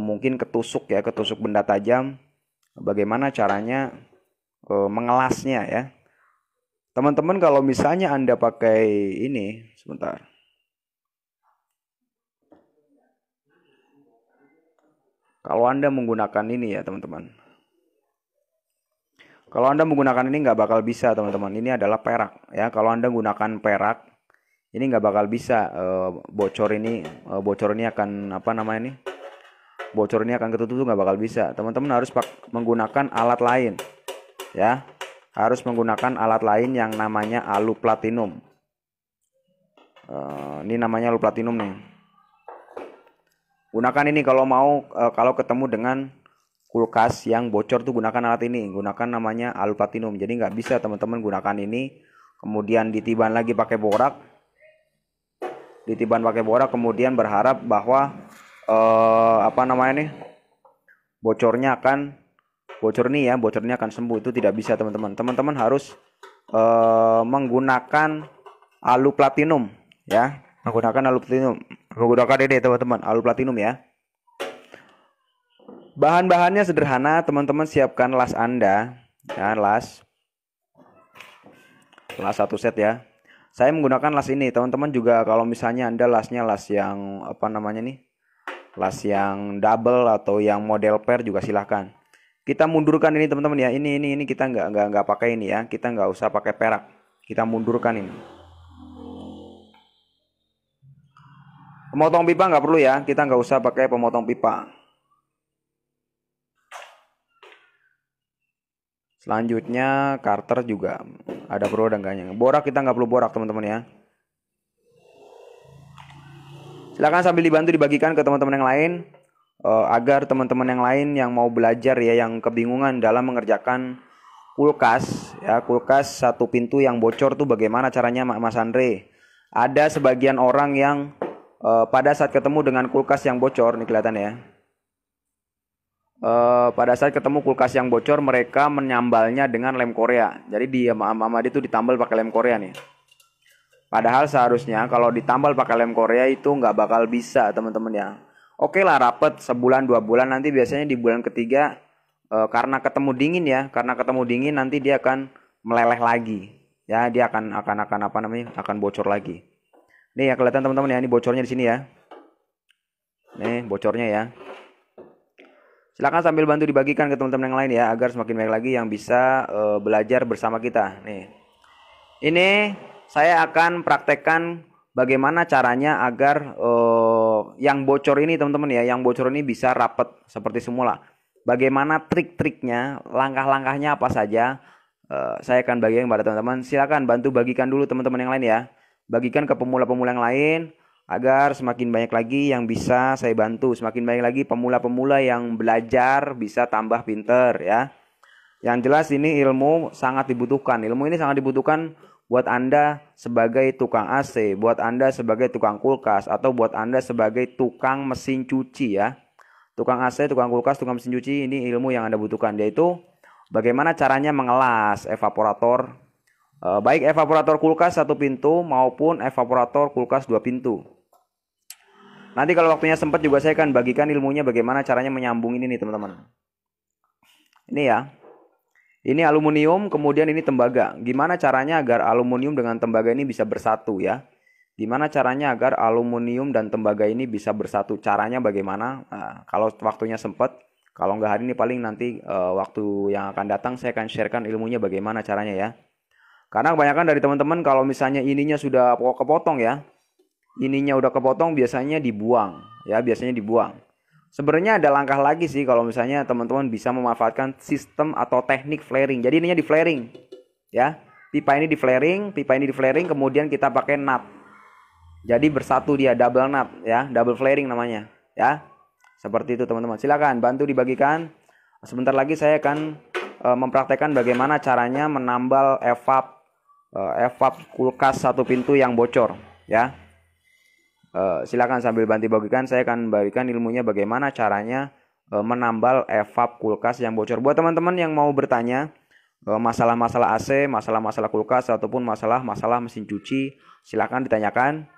mungkin ketusuk ya ketusuk benda tajam bagaimana caranya e, mengelasnya ya teman-teman kalau misalnya anda pakai ini sebentar kalau anda menggunakan ini ya teman-teman kalau anda menggunakan ini nggak bakal bisa teman-teman ini adalah perak ya kalau anda menggunakan perak ini nggak bakal bisa e, bocor ini e, bocor ini akan apa namanya ini bocor ini akan ketutup tuh nggak bakal bisa teman-teman harus pak menggunakan alat lain ya harus menggunakan alat lain yang namanya alu platinum uh, eh, ini namanya alu platinum nih gunakan ini kalau mau uh, kalau ketemu dengan kulkas yang bocor tuh gunakan alat ini gunakan namanya alu platinum jadi nggak bisa teman-teman gunakan ini kemudian ditiban lagi pakai borak ditiban pakai borak kemudian berharap bahwa uh, apa namanya nih bocornya akan bocor nih ya bocornya akan sembuh itu tidak bisa teman-teman teman-teman harus uh, menggunakan alu platinum ya menggunakan alu platinum menggunakan ini teman-teman alu platinum ya bahan-bahannya sederhana teman-teman siapkan las anda ya las las satu set ya saya menggunakan las ini teman-teman juga kalau misalnya anda lasnya las yang apa namanya nih kelas yang double atau yang model pair juga silahkan kita mundurkan ini teman-teman ya ini ini ini kita nggak nggak nggak pakai ini ya kita nggak usah pakai perak kita mundurkan ini pemotong pipa nggak perlu ya kita nggak usah pakai pemotong pipa selanjutnya Carter juga ada perlu dan enggaknya borak kita nggak perlu borak teman-teman ya Silakan sambil dibantu dibagikan ke teman-teman yang lain uh, agar teman-teman yang lain yang mau belajar ya yang kebingungan dalam mengerjakan kulkas ya kulkas satu pintu yang bocor tuh bagaimana caranya Mas Andre. Ada sebagian orang yang uh, pada saat ketemu dengan kulkas yang bocor nih kelihatan ya. Uh, pada saat ketemu kulkas yang bocor mereka menyambalnya dengan lem Korea. Jadi dia mama, mama dia tuh ditambal pakai lem Korea nih. Padahal seharusnya kalau ditambal pakai lem Korea itu nggak bakal bisa teman-teman ya. Oke lah rapet sebulan dua bulan nanti biasanya di bulan ketiga e, karena ketemu dingin ya karena ketemu dingin nanti dia akan meleleh lagi ya dia akan akan akan apa namanya akan bocor lagi. Nih ya kelihatan teman-teman ya ini bocornya di sini ya. Nih bocornya ya. Silahkan sambil bantu dibagikan ke teman-teman yang lain ya agar semakin banyak lagi yang bisa e, belajar bersama kita. Nih ini saya akan praktekkan bagaimana caranya agar uh, yang bocor ini teman-teman ya, yang bocor ini bisa rapet seperti semula. Bagaimana trik-triknya, langkah-langkahnya apa saja? Uh, saya akan bagikan kepada teman-teman. Silakan bantu bagikan dulu teman-teman yang lain ya. Bagikan ke pemula-pemula yang lain agar semakin banyak lagi yang bisa saya bantu, semakin banyak lagi pemula-pemula yang belajar bisa tambah pinter ya. Yang jelas ini ilmu sangat dibutuhkan. Ilmu ini sangat dibutuhkan buat Anda sebagai tukang AC, buat Anda sebagai tukang kulkas, atau buat Anda sebagai tukang mesin cuci ya. Tukang AC, tukang kulkas, tukang mesin cuci ini ilmu yang Anda butuhkan yaitu bagaimana caranya mengelas evaporator eh, baik evaporator kulkas satu pintu maupun evaporator kulkas dua pintu. Nanti kalau waktunya sempat juga saya akan bagikan ilmunya bagaimana caranya menyambung ini nih teman-teman. Ini ya, ini aluminium, kemudian ini tembaga. Gimana caranya agar aluminium dengan tembaga ini bisa bersatu ya? Gimana caranya agar aluminium dan tembaga ini bisa bersatu? Caranya bagaimana? Nah, kalau waktunya sempat, kalau nggak hari ini paling nanti uh, waktu yang akan datang saya akan sharekan ilmunya bagaimana caranya ya. Karena kebanyakan dari teman-teman kalau misalnya ininya sudah kepotong ya, ininya udah kepotong biasanya dibuang ya, biasanya dibuang. Sebenarnya ada langkah lagi sih kalau misalnya teman-teman bisa memanfaatkan sistem atau teknik flaring. Jadi ininya di flaring. Ya. Pipa ini di flaring, pipa ini di flaring kemudian kita pakai nut. Jadi bersatu dia double nut ya, double flaring namanya, ya. Seperti itu teman-teman. Silakan bantu dibagikan. Sebentar lagi saya akan e, mempraktekkan bagaimana caranya menambal evap e, eh, evap kulkas satu pintu yang bocor, ya. Eh, silakan sambil bantu bagikan saya akan berikan ilmunya bagaimana caranya uh, menambal evap kulkas yang bocor. Buat teman-teman yang mau bertanya masalah eh, masalah-masalah AC, masalah-masalah kulkas ataupun masalah-masalah mesin cuci, silakan ditanyakan.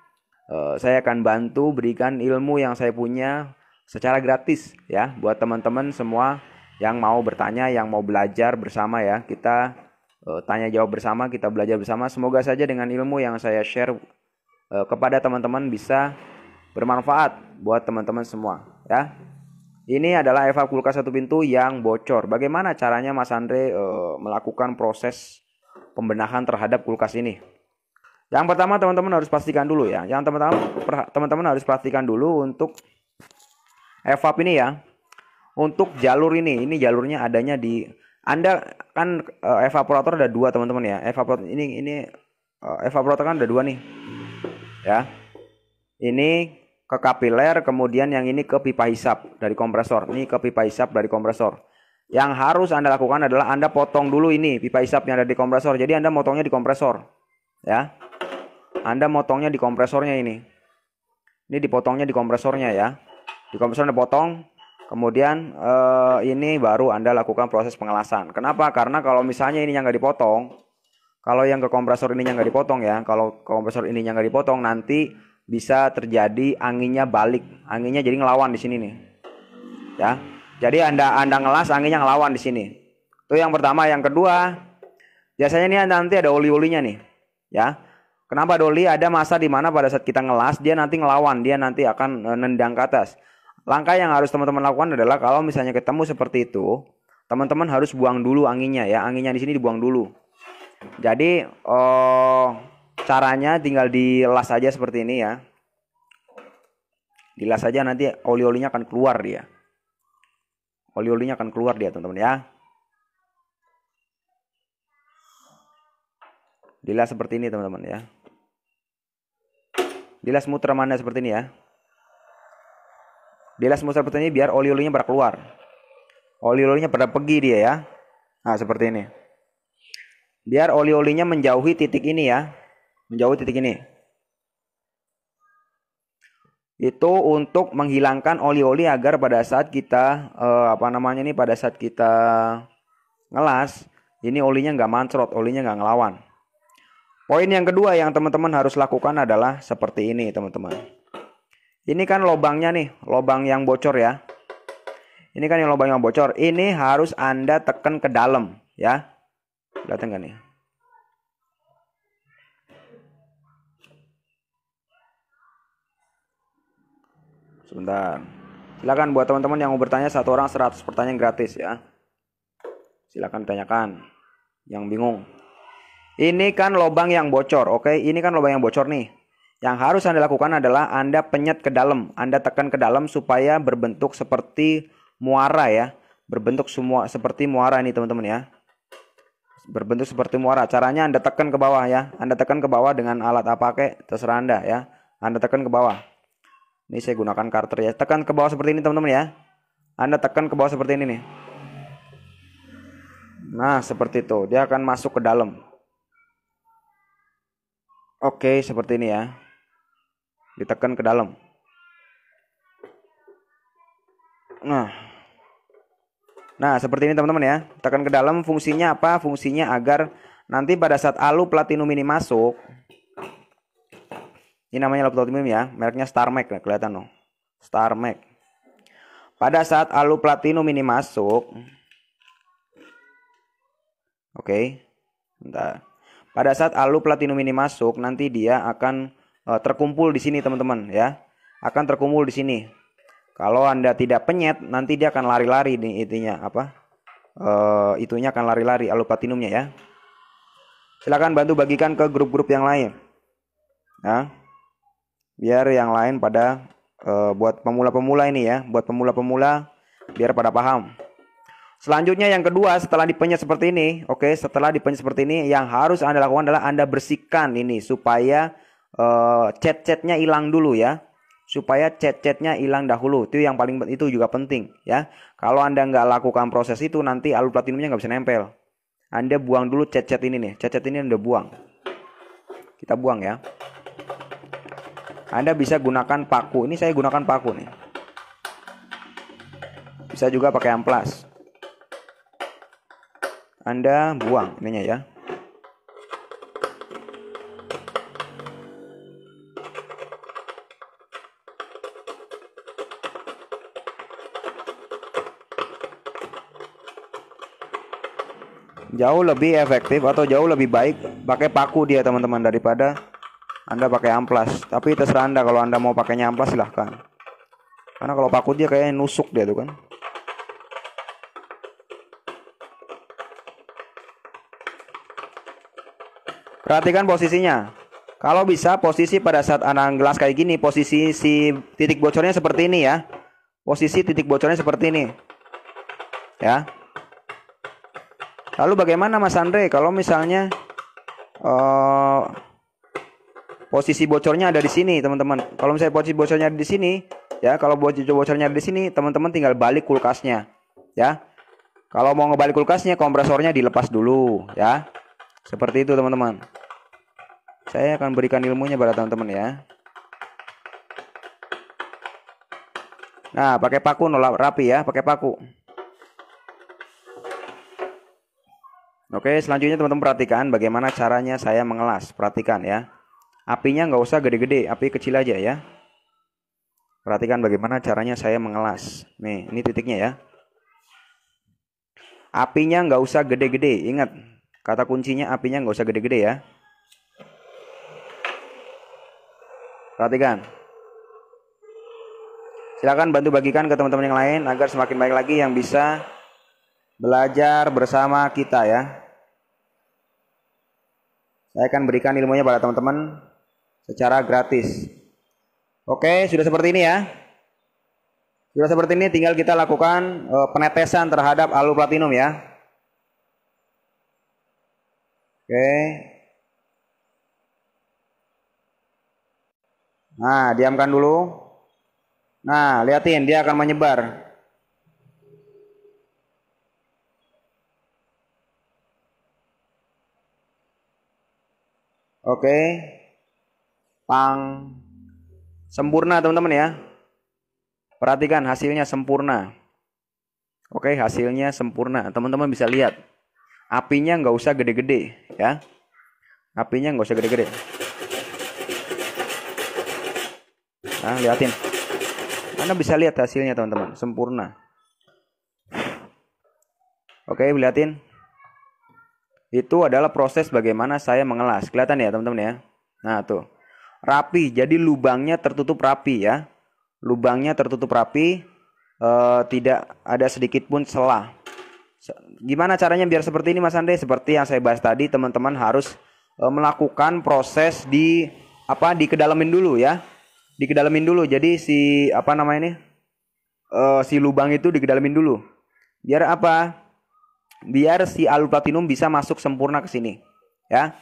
Uh, saya akan bantu berikan ilmu yang saya punya secara gratis ya buat teman-teman semua yang mau bertanya, yang mau belajar bersama ya. Kita tanya jawab bersama, kita belajar bersama. Semoga saja dengan ilmu yang saya share Eh, kepada teman-teman bisa bermanfaat buat teman-teman semua ya. Ini adalah Eva kulkas satu pintu yang bocor. Bagaimana caranya Mas Andre e, melakukan proses pembenahan terhadap kulkas ini? Yang pertama teman-teman harus pastikan dulu ya. Yang teman-teman teman-teman harus pastikan dulu untuk Eva ini ya. Untuk jalur ini, ini jalurnya adanya di Anda kan eh, evaporator ada dua teman-teman ya. Evaporator ini ini evaporator kan ada dua nih ya. Ini ke kapiler, kemudian yang ini ke pipa hisap dari kompresor. Ini ke pipa hisap dari kompresor. Yang harus Anda lakukan adalah Anda potong dulu ini pipa hisap yang ada di kompresor. Jadi Anda motongnya di kompresor. Ya. Anda motongnya di kompresornya ini. Ini dipotongnya di kompresornya ya. Di kompresor Anda potong, kemudian eh, ini baru Anda lakukan proses pengelasan. Kenapa? Karena kalau misalnya ini yang nggak dipotong, kalau yang ke kompresor ininya nggak dipotong ya, kalau kompresor ininya nggak dipotong nanti bisa terjadi anginnya balik, anginnya jadi ngelawan di sini nih, ya. Jadi anda anda ngelas anginnya ngelawan di sini. Itu yang pertama, yang kedua biasanya nih nanti ada oli-olinya nih, ya. Kenapa ada oli? Ada masa di mana pada saat kita ngelas dia nanti ngelawan, dia nanti akan e, nendang ke atas. Langkah yang harus teman-teman lakukan adalah kalau misalnya ketemu seperti itu, teman-teman harus buang dulu anginnya ya, anginnya di sini dibuang dulu jadi oh, caranya tinggal dilas aja seperti ini ya. Dilas aja nanti oli-olinya akan keluar dia. Oli-olinya akan keluar dia teman-teman ya. Dilas seperti ini teman-teman ya. Dilas muter mana seperti ini ya. Dilas muter seperti ini biar oli-olinya pada keluar. Oli-olinya pada pergi dia ya. Nah seperti ini biar oli-olinya menjauhi titik ini ya menjauhi titik ini itu untuk menghilangkan oli-oli agar pada saat kita eh, apa namanya ini pada saat kita ngelas ini olinya nggak mancrot olinya nggak ngelawan poin yang kedua yang teman-teman harus lakukan adalah seperti ini teman-teman ini kan lobangnya nih lobang yang bocor ya ini kan yang lobang yang bocor ini harus anda tekan ke dalam ya Datang kan ya? Sebentar. Silakan buat teman-teman yang mau bertanya satu orang 100 pertanyaan gratis ya. Silakan tanyakan. Yang bingung. Ini kan lubang yang bocor, oke? Okay? Ini kan lubang yang bocor nih. Yang harus Anda lakukan adalah Anda penyet ke dalam, Anda tekan ke dalam supaya berbentuk seperti muara ya. Berbentuk semua seperti muara ini teman-teman ya berbentuk seperti muara. Caranya Anda tekan ke bawah ya. Anda tekan ke bawah dengan alat apa kek, terserah Anda ya. Anda tekan ke bawah. Ini saya gunakan karter ya. Tekan ke bawah seperti ini teman-teman ya. Anda tekan ke bawah seperti ini nih. Nah, seperti itu. Dia akan masuk ke dalam. Oke, seperti ini ya. Ditekan ke dalam. Nah, Nah, seperti ini teman-teman ya. Tekan ke dalam fungsinya apa? Fungsinya agar nanti pada saat alu platinum ini masuk ini namanya alu platinum ya, mereknya Starmac ya, kelihatan loh. Starmac. Pada saat alu platinum ini masuk Oke. Okay, Pada saat alu platinum ini masuk, nanti dia akan eh, terkumpul di sini, teman-teman, ya. Akan terkumpul di sini. Kalau Anda tidak penyet, nanti dia akan lari-lari nih itunya apa? E, itunya akan lari-lari alopatinumnya ya. Silakan bantu bagikan ke grup-grup yang lain. Nah, biar yang lain pada e, buat pemula-pemula ini ya, buat pemula-pemula biar pada paham. Selanjutnya yang kedua setelah dipenyet seperti ini, oke, okay, setelah dipenyet seperti ini yang harus Anda lakukan adalah Anda bersihkan ini supaya uh, eh, cat-catnya hilang dulu ya supaya chat-chatnya hilang dahulu. Itu yang paling itu juga penting ya. Kalau Anda nggak lakukan proses itu nanti alu platinumnya nggak bisa nempel. Anda buang dulu chat-chat ini nih. Chat-chat ini Anda buang. Kita buang ya. Anda bisa gunakan paku. Ini saya gunakan paku nih. Bisa juga pakai amplas. Anda buang ininya ya. jauh lebih efektif atau jauh lebih baik pakai paku dia teman-teman daripada anda pakai amplas tapi terserah anda kalau anda mau pakainya amplas silahkan karena kalau paku dia kayaknya nusuk dia tuh kan perhatikan posisinya kalau bisa posisi pada saat anda gelas kayak gini posisi si titik bocornya seperti ini ya posisi titik bocornya seperti ini ya Lalu bagaimana Mas Andre kalau misalnya uh, posisi bocornya ada di sini, teman-teman. Kalau misalnya posisi bocornya ada di sini, ya kalau bocornya ada di sini, teman-teman tinggal balik kulkasnya, ya. Kalau mau ngebalik kulkasnya, kompresornya dilepas dulu, ya. Seperti itu, teman-teman. Saya akan berikan ilmunya pada teman-teman ya. Nah, pakai paku nolak rapi ya, pakai paku. Oke, selanjutnya teman-teman perhatikan bagaimana caranya saya mengelas. Perhatikan ya. Apinya nggak usah gede-gede, api kecil aja ya. Perhatikan bagaimana caranya saya mengelas. Nih, ini titiknya ya. Apinya nggak usah gede-gede, ingat. Kata kuncinya apinya nggak usah gede-gede ya. Perhatikan. Silahkan bantu bagikan ke teman-teman yang lain agar semakin baik lagi yang bisa belajar bersama kita ya. Saya akan berikan ilmunya pada teman-teman secara gratis. Oke, sudah seperti ini ya. Sudah seperti ini tinggal kita lakukan eh, penetesan terhadap alu platinum ya. Oke. Nah, diamkan dulu. Nah, lihatin dia akan menyebar. Oke. Pang sempurna teman-teman ya. Perhatikan hasilnya sempurna. Oke, hasilnya sempurna. Teman-teman bisa lihat. Apinya nggak usah gede-gede ya. Apinya nggak usah gede-gede. Nah, liatin. Anda bisa lihat hasilnya teman-teman, sempurna. Oke, liatin. Itu adalah proses bagaimana saya mengelas. Kelihatan ya teman-teman ya. Nah tuh. Rapi. Jadi lubangnya tertutup rapi ya. Lubangnya tertutup rapi. E, tidak ada sedikit pun celah. Gimana caranya biar seperti ini Mas Andre? Seperti yang saya bahas tadi teman-teman harus e, melakukan proses di apa di kedalamin dulu ya. di kedalamin dulu. Jadi si apa namanya ini? E, si lubang itu di kedalamin dulu. Biar apa? biar si alu platinum bisa masuk sempurna ke sini ya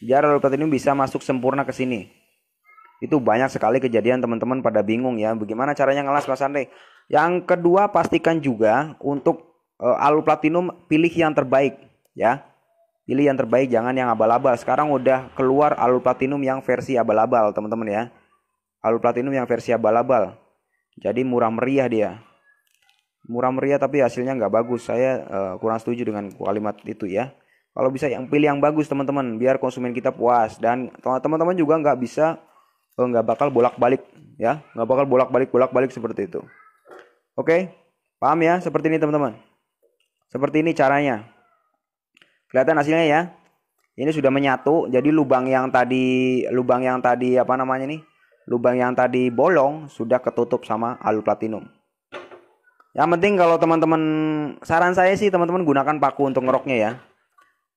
biar alu platinum bisa masuk sempurna ke sini itu banyak sekali kejadian teman-teman pada bingung ya bagaimana caranya ngelas Mas Andre yang kedua pastikan juga untuk eh, alu platinum pilih yang terbaik ya pilih yang terbaik jangan yang abal-abal sekarang udah keluar alu platinum yang versi abal-abal teman-teman ya alu platinum yang versi abal-abal jadi murah meriah dia murah meriah tapi hasilnya nggak bagus. Saya uh, kurang setuju dengan kalimat itu ya. Kalau bisa yang pilih yang bagus teman-teman, biar konsumen kita puas dan teman-teman juga nggak bisa eh, nggak uh, bakal bolak-balik ya, nggak bakal bolak-balik bolak-balik seperti itu. Oke, paham ya? Seperti ini teman-teman. Seperti ini caranya. Kelihatan hasilnya ya. Ini sudah menyatu. Jadi lubang yang tadi lubang yang tadi apa namanya nih? Lubang yang tadi bolong sudah ketutup sama alu platinum. Yang penting kalau teman-teman saran saya sih teman-teman gunakan paku untuk ngeroknya ya.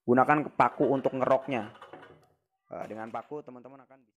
Gunakan paku untuk ngeroknya. Eh, dengan paku teman-teman akan